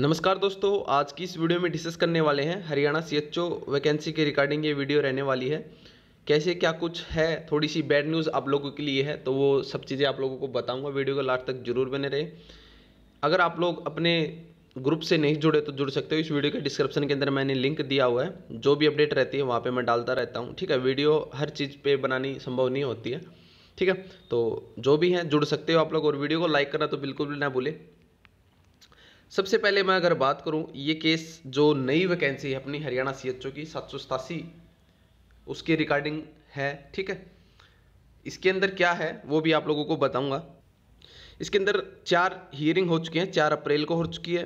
नमस्कार दोस्तों आज की इस वीडियो में डिस्कस करने वाले हैं हरियाणा सी एच वैकेंसी के रिगार्डिंग ये वीडियो रहने वाली है कैसे क्या कुछ है थोड़ी सी बैड न्यूज़ आप लोगों के लिए है तो वो सब चीज़ें आप लोगों को बताऊंगा वीडियो को लास्ट तक जरूर बने रहे अगर आप लोग अपने ग्रुप से नहीं जुड़े तो जुड़ सकते हो इस वीडियो के डिस्क्रिप्शन के अंदर मैंने लिंक दिया हुआ है जो भी अपडेट रहती है वहाँ पर मैं डालता रहता हूँ ठीक है वीडियो हर चीज़ पर बनानी संभव नहीं होती है ठीक है तो जो भी है जुड़ सकते हो आप लोग और वीडियो को लाइक करना तो बिल्कुल भी ना भूलें सबसे पहले मैं अगर बात करूं ये केस जो नई वैकेंसी है अपनी हरियाणा सी एच ओ की सात सौ सतासी उसकी है ठीक है इसके अंदर क्या है वो भी आप लोगों को बताऊंगा इसके अंदर चार हियरिंग हो चुकी हैं चार अप्रैल को हो चुकी है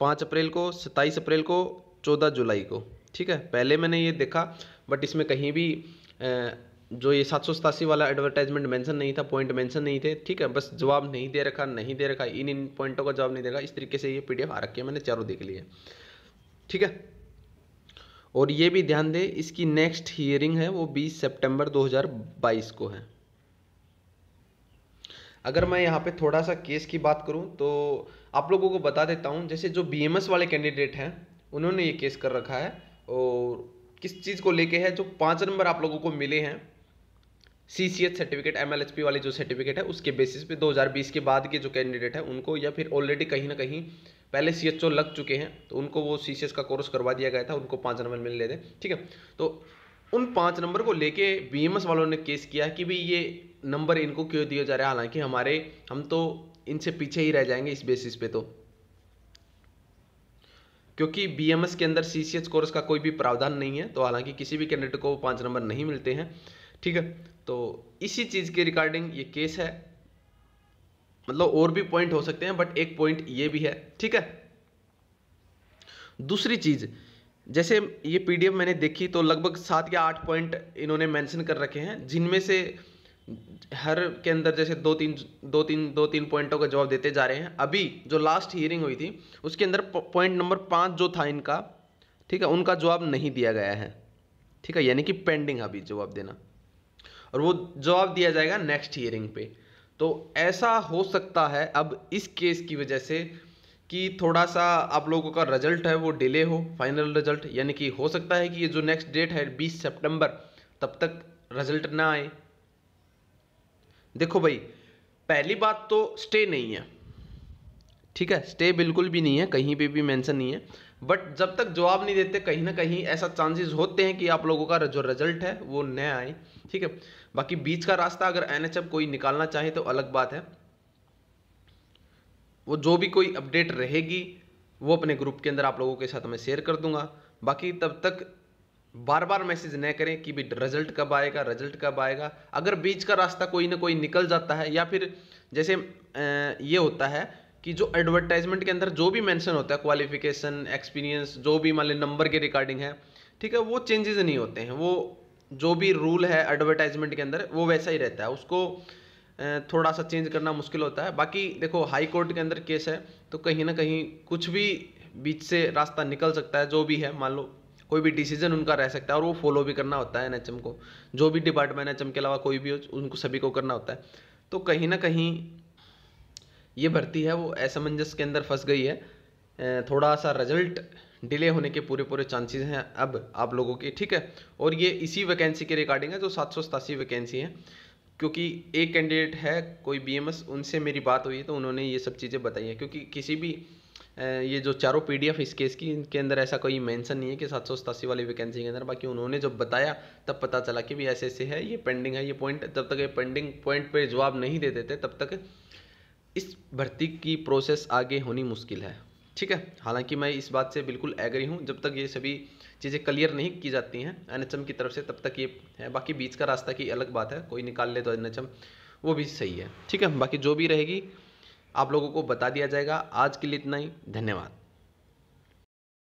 पाँच अप्रैल को सत्ताईस अप्रैल को चौदह जुलाई को ठीक है पहले मैंने ये देखा बट इसमें कहीं भी जो ये सात सौ सतासी वाला एडवर्टाइजमेंट मेंशन नहीं था पॉइंट मेंशन नहीं थे ठीक है बस जवाब नहीं दे रखा नहीं दे रखा इन इन पॉइंटों का जवाब नहीं देगा इस तरीके से ये पीडीएफ आ रखी है मैंने चारों देख लिया ठीक है और ये भी ध्यान दें इसकी नेक्स्ट हियरिंग है वो दो हजार बाईस को है अगर मैं यहाँ पे थोड़ा सा केस की बात करूँ तो आप लोगों को बता देता हूँ जैसे जो बी वाले कैंडिडेट हैं उन्होंने ये केस कर रखा है और किस चीज़ को लेके है जो पाँच नंबर आप लोगों को मिले हैं C C certificate M L H P वाले जो सर्टिफिकेट है उसके बेसिस पे 2020 के बाद के जो कैंडिडेट है उनको या फिर ऑलरेडी कहीं ना कहीं पहले सी एच ओ लग चुके हैं तो उनको वो सी सी एस का कोर्स करवा दिया गया था उनको पाँच नंबर मिल लेते ठीक है तो उन पाँच नंबर को लेके बी एम एस वालों ने केस किया कि भाई ये नंबर इनको क्यों दिया जा रहा है हालांकि हमारे हम तो इनसे पीछे ही रह जाएंगे इस बेसिस पे तो क्योंकि बीएमएस के अंदर सीसीएच कोर्स का कोई भी प्रावधान नहीं है तो हालांकि किसी भी कैंडिडेट को पाँच नंबर नहीं मिलते हैं ठीक है तो इसी चीज़ के रिगार्डिंग ये केस है मतलब और भी पॉइंट हो सकते हैं बट एक पॉइंट ये भी है ठीक है दूसरी चीज़ जैसे ये पीडीएफ मैंने देखी तो लगभग सात या आठ पॉइंट इन्होंने मेंशन कर रखे हैं जिनमें से हर के अंदर जैसे दो तीन दो तीन दो तीन पॉइंटों का जवाब देते जा रहे हैं अभी जो लास्ट हियरिंग हुई थी उसके अंदर पॉइंट नंबर पाँच जो था इनका ठीक है उनका जवाब नहीं दिया गया है ठीक है यानी कि पेंडिंग अभी जवाब देना और वो जवाब दिया जाएगा नेक्स्ट हियरिंग पे तो ऐसा हो सकता है अब इस केस की वजह से कि थोड़ा सा आप लोगों का रिजल्ट है वो डिले हो फाइनल रिजल्ट यानी कि हो सकता है कि ये जो नेक्स्ट डेट है बीस सितंबर तब तक रिजल्ट ना आए देखो भाई पहली बात तो स्टे नहीं है ठीक है स्टे बिल्कुल भी नहीं है कहीं पे भी मेंशन नहीं है बट जब तक जवाब नहीं देते कहीं ना कहीं ऐसा चांसेस होते हैं कि आप लोगों का जो रिजल्ट है वो न आए ठीक है बाकी बीच का रास्ता अगर एन कोई निकालना चाहे तो अलग बात है वो जो भी कोई अपडेट रहेगी वो अपने ग्रुप के अंदर आप लोगों के साथ मैं शेयर कर दूंगा बाकी तब तक बार बार मैसेज न करें कि भी रिजल्ट कब आएगा रिजल्ट कब आएगा अगर बीच का रास्ता कोई ना कोई निकल जाता है या फिर जैसे ये होता है कि जो एडवर्टाइजमेंट के अंदर जो भी मेंशन होता है क्वालिफिकेशन एक्सपीरियंस जो भी मान लें नंबर के रिकॉर्डिंग है ठीक है वो चेंजेस नहीं होते हैं वो जो भी रूल है एडवर्टाइजमेंट के अंदर वो वैसा ही रहता है उसको थोड़ा सा चेंज करना मुश्किल होता है बाकी देखो हाई कोर्ट के अंदर केस है तो कहीं ना कहीं कुछ भी बीच से रास्ता निकल सकता है जो भी है मान लो कोई भी डिसीजन उनका रह सकता है और वो फॉलो भी करना होता है एनएचएम को जो भी डिपार्टमेंट एनएचएम के अलावा कोई भी हो उनको सभी को करना होता है तो कहीं ना कहीं ये भर्ती है वो असमंजस के अंदर फंस गई है थोड़ा सा रिजल्ट डिले होने के पूरे पूरे चांसेस हैं अब आप लोगों के ठीक है और ये इसी वैकेंसी के रिकॉर्डिंग है जो सात सौ सतासी वैकेंसी है क्योंकि एक कैंडिडेट है कोई बीएमएस उनसे मेरी बात हुई है तो उन्होंने ये सब चीज़ें बताई हैं क्योंकि किसी भी ये जो चारों पीडीएफ इस केस की इनके अंदर ऐसा कोई मेंशन नहीं है कि सात सौ सतासी वाली वैकेंसी के अंदर बाकी उन्होंने जब बताया तब पता चला कि भी ऐसे ऐसे है ये पेंडिंग है ये पॉइंट जब तक ये पेंडिंग पॉइंट पे जवाब नहीं दे देते तब तक इस भर्ती की प्रोसेस आगे होनी मुश्किल है ठीक है हालांकि मैं इस बात से बिल्कुल एग्री हूँ जब तक ये सभी चीज़ें क्लियर नहीं की जाती हैं एन की तरफ से तब तक ये है बाकी बीच का रास्ता की अलग बात है कोई निकाल ले तो एन वो भी सही है ठीक है बाकी जो भी रहेगी आप लोगों को बता दिया जाएगा आज के लिए इतना ही धन्यवाद